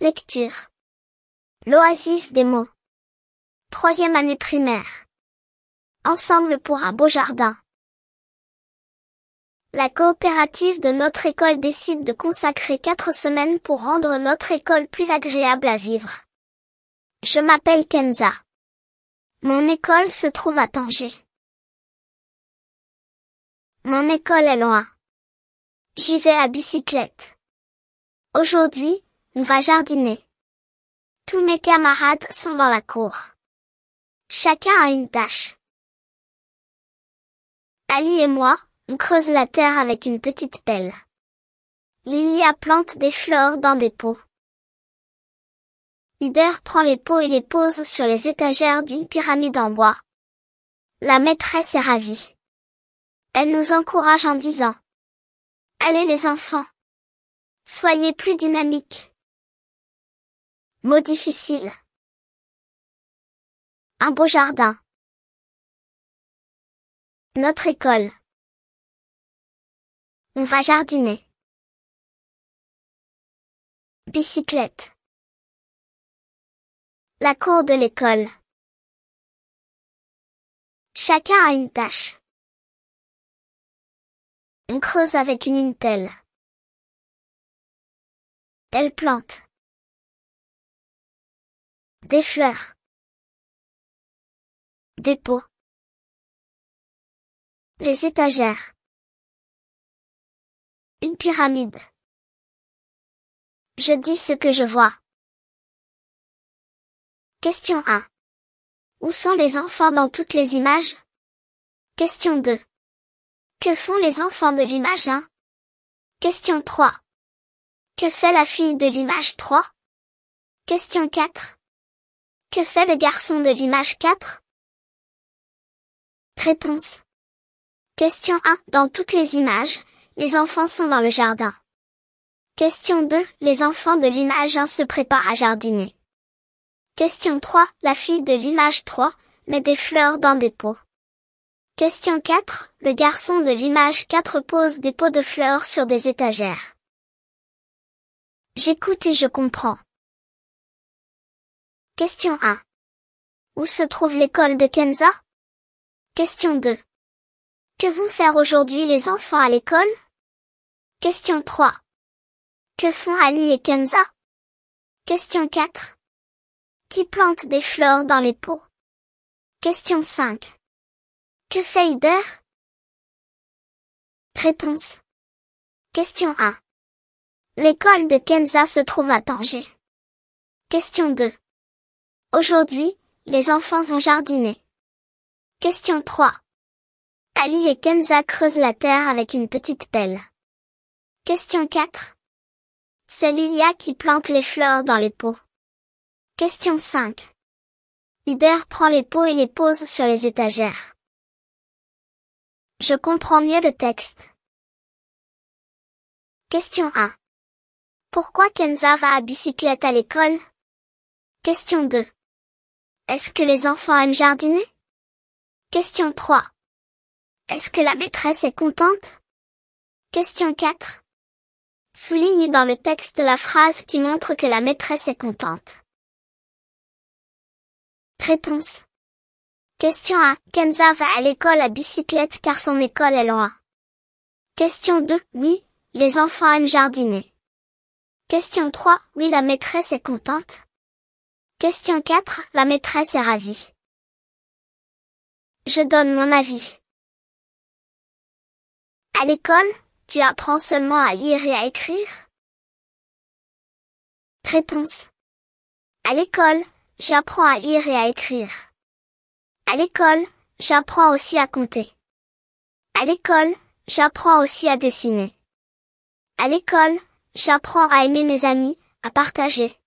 Lecture. L'oasis des mots. Troisième année primaire. Ensemble pour un beau jardin. La coopérative de notre école décide de consacrer quatre semaines pour rendre notre école plus agréable à vivre. Je m'appelle Kenza. Mon école se trouve à Tanger. Mon école est loin. J'y vais à bicyclette. Aujourd'hui, on va jardiner. Tous mes camarades sont dans la cour. Chacun a une tâche. Ali et moi, on creuse la terre avec une petite pelle. Lilia plante des fleurs dans des pots. Ider prend les pots et les pose sur les étagères d'une pyramide en bois. La maîtresse est ravie. Elle nous encourage en disant ⁇ Allez les enfants Soyez plus dynamiques Mot difficile. Un beau jardin. Notre école. On va jardiner. Bicyclette. La cour de l'école. Chacun a une tâche. On creuse avec une pelle. Telle plante. Des fleurs. Des pots. Les étagères. Une pyramide. Je dis ce que je vois. Question 1. Où sont les enfants dans toutes les images Question 2. Que font les enfants de l'image 1 Question 3. Que fait la fille de l'image 3 Question 4. Que fait le garçon de l'image 4 Réponse. Question 1. Dans toutes les images, les enfants sont dans le jardin. Question 2. Les enfants de l'image 1 se préparent à jardiner. Question 3. La fille de l'image 3 met des fleurs dans des pots. Question 4. Le garçon de l'image 4 pose des pots de fleurs sur des étagères. J'écoute et je comprends. Question 1. Où se trouve l'école de Kenza Question 2. Que vont faire aujourd'hui les enfants à l'école Question 3. Que font Ali et Kenza Question 4. Qui plante des fleurs dans les pots Question 5. Que fait Ider Réponse. Question 1. L'école de Kenza se trouve à Tanger. Question 2. Aujourd'hui, les enfants vont jardiner. Question 3. Ali et Kenza creusent la terre avec une petite pelle. Question 4. C'est Lilia qui plante les fleurs dans les pots. Question 5. Lider prend les pots et les pose sur les étagères. Je comprends mieux le texte. Question 1. Pourquoi Kenza va à bicyclette à l'école Question 2. Est-ce que les enfants aiment jardiner Question 3. Est-ce que la maîtresse est contente Question 4. Souligne dans le texte la phrase qui montre que la maîtresse est contente. Réponse. Question 1. Kenza va à l'école à bicyclette car son école est loin. Question 2. Oui, les enfants aiment jardiner. Question 3. Oui, la maîtresse est contente. Question 4. La maîtresse est ravie. Je donne mon avis. À l'école, tu apprends seulement à lire et à écrire Réponse. À l'école, j'apprends à lire et à écrire. À l'école, j'apprends aussi à compter. À l'école, j'apprends aussi à dessiner. À l'école, j'apprends à aimer mes amis, à partager.